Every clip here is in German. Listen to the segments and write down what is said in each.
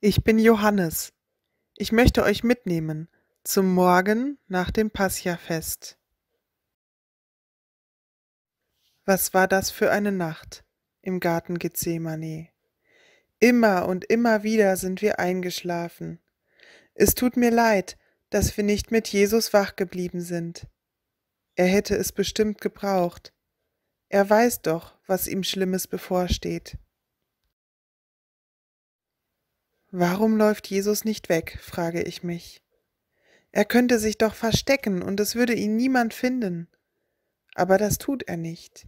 Ich bin Johannes. Ich möchte euch mitnehmen zum Morgen nach dem Pascha-Fest. Was war das für eine Nacht im Garten Gethsemane? Immer und immer wieder sind wir eingeschlafen. Es tut mir leid, dass wir nicht mit Jesus wach geblieben sind. Er hätte es bestimmt gebraucht. Er weiß doch, was ihm Schlimmes bevorsteht. Warum läuft Jesus nicht weg, frage ich mich. Er könnte sich doch verstecken und es würde ihn niemand finden. Aber das tut er nicht.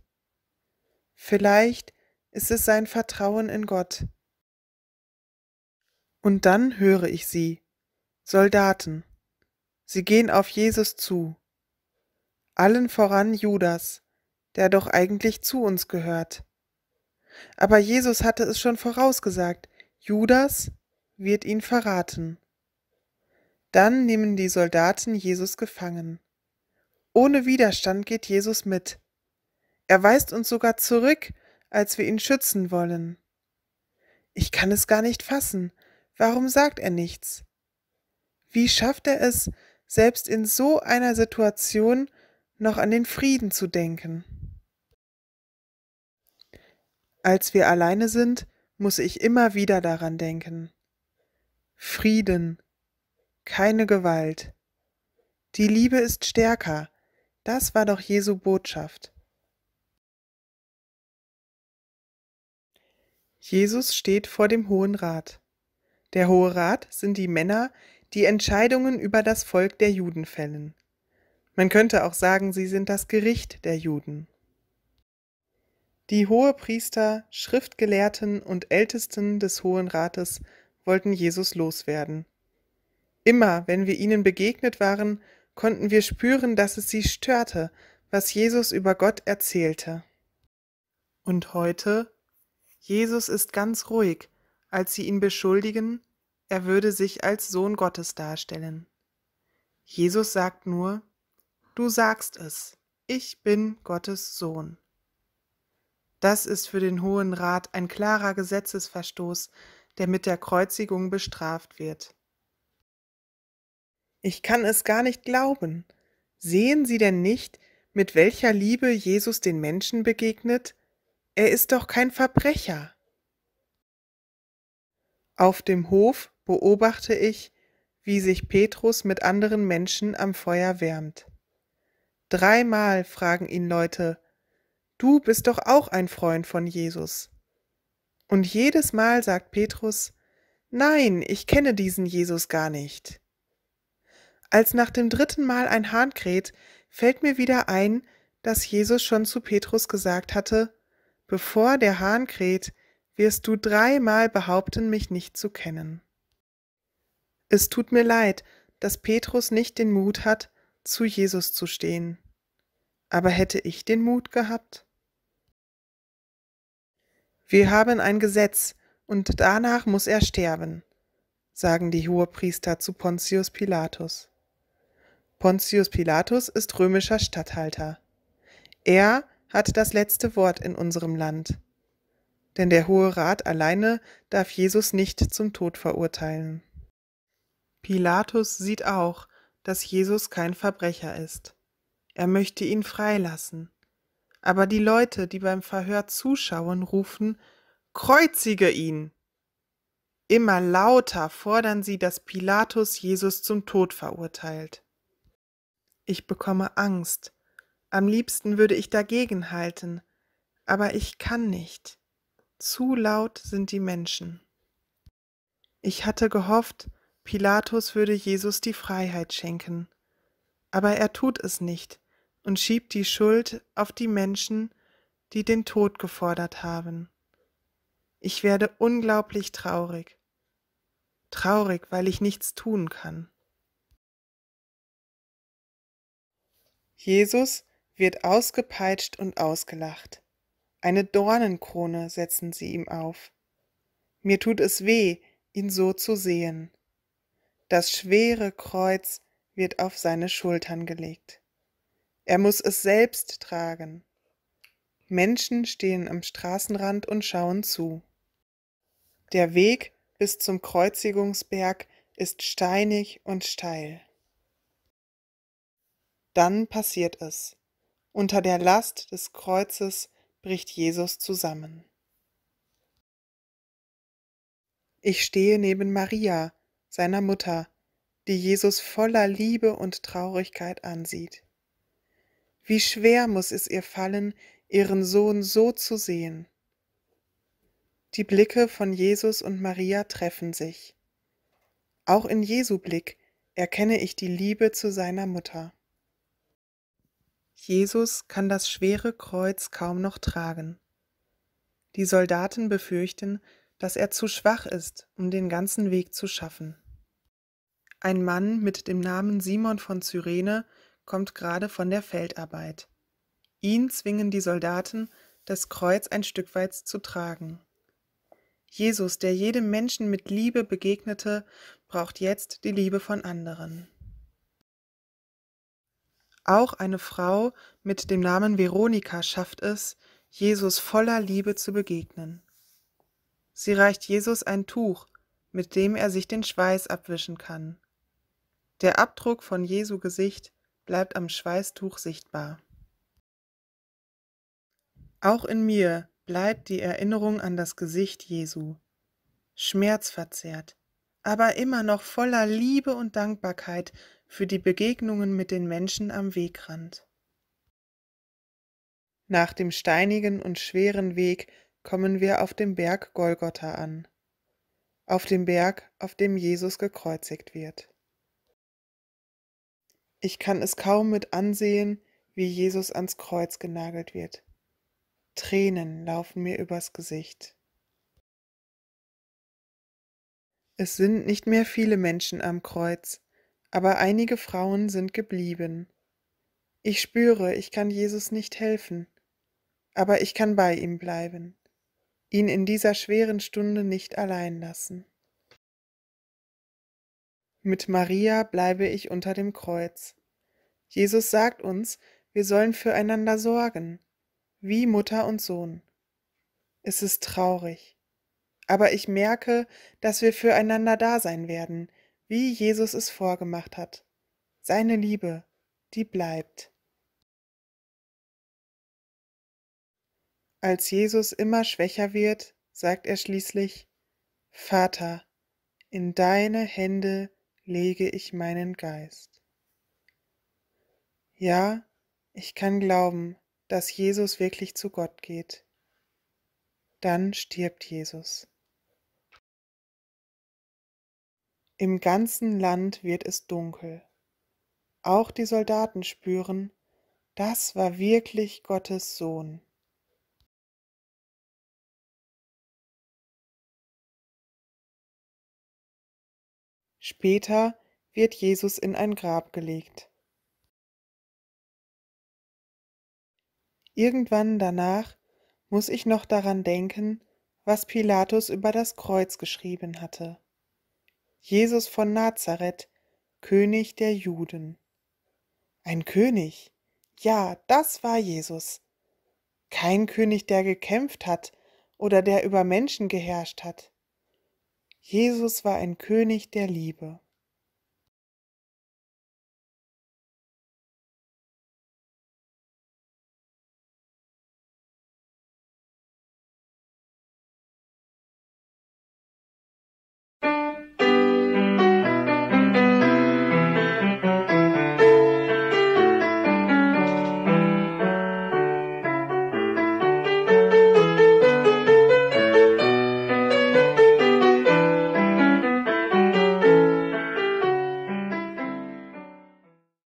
Vielleicht ist es sein Vertrauen in Gott. Und dann höre ich sie, Soldaten. Sie gehen auf Jesus zu. Allen voran Judas, der doch eigentlich zu uns gehört. Aber Jesus hatte es schon vorausgesagt, Judas wird ihn verraten. Dann nehmen die Soldaten Jesus gefangen. Ohne Widerstand geht Jesus mit. Er weist uns sogar zurück, als wir ihn schützen wollen. Ich kann es gar nicht fassen. Warum sagt er nichts? Wie schafft er es, selbst in so einer Situation noch an den Frieden zu denken? Als wir alleine sind, muss ich immer wieder daran denken. Frieden, keine Gewalt. Die Liebe ist stärker, das war doch Jesu Botschaft. Jesus steht vor dem Hohen Rat. Der Hohe Rat sind die Männer, die Entscheidungen über das Volk der Juden fällen. Man könnte auch sagen, sie sind das Gericht der Juden. Die Hohepriester, Schriftgelehrten und Ältesten des Hohen Rates wollten Jesus loswerden. Immer, wenn wir ihnen begegnet waren, konnten wir spüren, dass es sie störte, was Jesus über Gott erzählte. Und heute? Jesus ist ganz ruhig, als sie ihn beschuldigen, er würde sich als Sohn Gottes darstellen. Jesus sagt nur, Du sagst es, ich bin Gottes Sohn. Das ist für den Hohen Rat ein klarer Gesetzesverstoß, der mit der Kreuzigung bestraft wird. Ich kann es gar nicht glauben. Sehen Sie denn nicht, mit welcher Liebe Jesus den Menschen begegnet? Er ist doch kein Verbrecher. Auf dem Hof beobachte ich, wie sich Petrus mit anderen Menschen am Feuer wärmt. Dreimal fragen ihn Leute, Du bist doch auch ein Freund von Jesus. Und jedes Mal sagt Petrus, Nein, ich kenne diesen Jesus gar nicht. Als nach dem dritten Mal ein Hahn kräht, fällt mir wieder ein, dass Jesus schon zu Petrus gesagt hatte, Bevor der Hahn kräht, wirst du dreimal behaupten, mich nicht zu kennen. Es tut mir leid, dass Petrus nicht den Mut hat, zu Jesus zu stehen. Aber hätte ich den Mut gehabt? Wir haben ein Gesetz, und danach muss er sterben, sagen die Hohepriester zu Pontius Pilatus. Pontius Pilatus ist römischer Statthalter. Er hat das letzte Wort in unserem Land. Denn der Hohe Rat alleine darf Jesus nicht zum Tod verurteilen. Pilatus sieht auch, dass Jesus kein Verbrecher ist. Er möchte ihn freilassen aber die Leute, die beim Verhör zuschauen, rufen Kreuzige ihn. Immer lauter fordern sie, dass Pilatus Jesus zum Tod verurteilt. Ich bekomme Angst. Am liebsten würde ich dagegen halten, aber ich kann nicht. Zu laut sind die Menschen. Ich hatte gehofft, Pilatus würde Jesus die Freiheit schenken, aber er tut es nicht, und schiebt die Schuld auf die Menschen, die den Tod gefordert haben. Ich werde unglaublich traurig. Traurig, weil ich nichts tun kann. Jesus wird ausgepeitscht und ausgelacht. Eine Dornenkrone setzen sie ihm auf. Mir tut es weh, ihn so zu sehen. Das schwere Kreuz wird auf seine Schultern gelegt. Er muss es selbst tragen. Menschen stehen am Straßenrand und schauen zu. Der Weg bis zum Kreuzigungsberg ist steinig und steil. Dann passiert es. Unter der Last des Kreuzes bricht Jesus zusammen. Ich stehe neben Maria, seiner Mutter, die Jesus voller Liebe und Traurigkeit ansieht. Wie schwer muss es ihr fallen, ihren Sohn so zu sehen. Die Blicke von Jesus und Maria treffen sich. Auch in Jesu Blick erkenne ich die Liebe zu seiner Mutter. Jesus kann das schwere Kreuz kaum noch tragen. Die Soldaten befürchten, dass er zu schwach ist, um den ganzen Weg zu schaffen. Ein Mann mit dem Namen Simon von Cyrene kommt gerade von der Feldarbeit. Ihn zwingen die Soldaten, das Kreuz ein Stück weit zu tragen. Jesus, der jedem Menschen mit Liebe begegnete, braucht jetzt die Liebe von anderen. Auch eine Frau mit dem Namen Veronika schafft es, Jesus voller Liebe zu begegnen. Sie reicht Jesus ein Tuch, mit dem er sich den Schweiß abwischen kann. Der Abdruck von Jesu Gesicht bleibt am Schweißtuch sichtbar. Auch in mir bleibt die Erinnerung an das Gesicht Jesu, schmerzverzerrt, aber immer noch voller Liebe und Dankbarkeit für die Begegnungen mit den Menschen am Wegrand. Nach dem steinigen und schweren Weg kommen wir auf dem Berg Golgotha an, auf dem Berg, auf dem Jesus gekreuzigt wird. Ich kann es kaum mit ansehen, wie Jesus ans Kreuz genagelt wird. Tränen laufen mir übers Gesicht. Es sind nicht mehr viele Menschen am Kreuz, aber einige Frauen sind geblieben. Ich spüre, ich kann Jesus nicht helfen, aber ich kann bei ihm bleiben, ihn in dieser schweren Stunde nicht allein lassen. Mit Maria bleibe ich unter dem Kreuz. Jesus sagt uns, wir sollen füreinander sorgen, wie Mutter und Sohn. Es ist traurig, aber ich merke, dass wir füreinander da sein werden, wie Jesus es vorgemacht hat. Seine Liebe, die bleibt. Als Jesus immer schwächer wird, sagt er schließlich Vater, in deine Hände lege ich meinen Geist. Ja, ich kann glauben, dass Jesus wirklich zu Gott geht. Dann stirbt Jesus. Im ganzen Land wird es dunkel. Auch die Soldaten spüren, das war wirklich Gottes Sohn. Später wird Jesus in ein Grab gelegt. Irgendwann danach muss ich noch daran denken, was Pilatus über das Kreuz geschrieben hatte. Jesus von Nazareth, König der Juden. Ein König. Ja, das war Jesus. Kein König, der gekämpft hat oder der über Menschen geherrscht hat. Jesus war ein König der Liebe.